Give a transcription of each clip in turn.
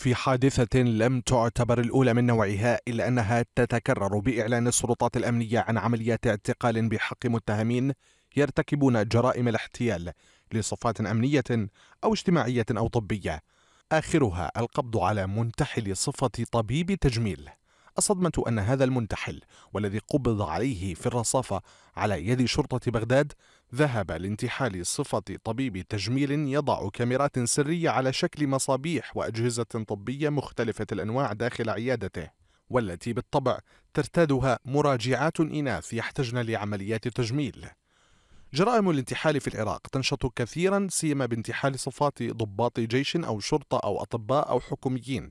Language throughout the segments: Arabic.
في حادثة لم تعتبر الأولى من نوعها إلا أنها تتكرر بإعلان السلطات الأمنية عن عمليات اعتقال بحق متهمين يرتكبون جرائم الاحتيال لصفات أمنية أو اجتماعية أو طبية آخرها القبض على منتحل صفة طبيب تجميل الصدمة أن هذا المنتحل والذي قبض عليه في الرصافة على يد شرطة بغداد ذهب لانتحال صفة طبيب تجميل يضع كاميرات سرية على شكل مصابيح وأجهزة طبية مختلفة الأنواع داخل عيادته والتي بالطبع ترتادها مراجعات إناث يحتجن لعمليات تجميل جرائم الانتحال في العراق تنشط كثيرا سيما بانتحال صفات ضباط جيش أو شرطة أو أطباء أو حكوميين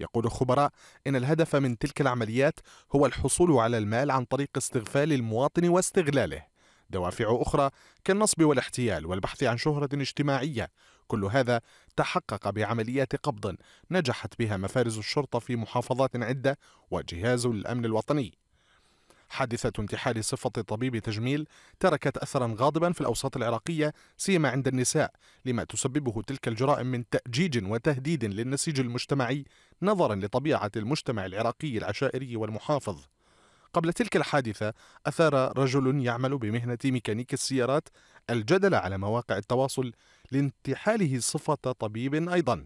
يقول خبراء إن الهدف من تلك العمليات هو الحصول على المال عن طريق استغفال المواطن واستغلاله دوافع أخرى كالنصب والاحتيال والبحث عن شهرة اجتماعية كل هذا تحقق بعمليات قبض نجحت بها مفارز الشرطة في محافظات عدة وجهاز الأمن الوطني حادثة انتحال صفة طبيب تجميل تركت أثرا غاضبا في الأوساط العراقية سيما عند النساء لما تسببه تلك الجرائم من تأجيج وتهديد للنسيج المجتمعي نظرا لطبيعة المجتمع العراقي العشائري والمحافظ قبل تلك الحادثة أثار رجل يعمل بمهنة ميكانيك السيارات الجدل على مواقع التواصل لانتحاله صفة طبيب أيضاً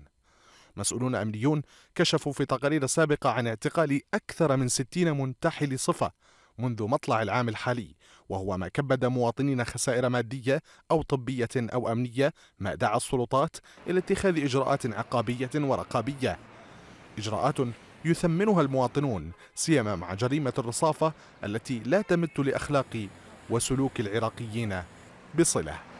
مسؤولون أمنيون كشفوا في تقارير سابقة عن اعتقال أكثر من 60 منتحل صفة منذ مطلع العام الحالي وهو ما كبد مواطنين خسائر مادية أو طبية أو أمنية ما دعا السلطات إلى اتخاذ إجراءات عقابية ورقابية إجراءات يثمنها المواطنون سيما مع جريمة الرصافة التي لا تمت لأخلاق وسلوك العراقيين بصله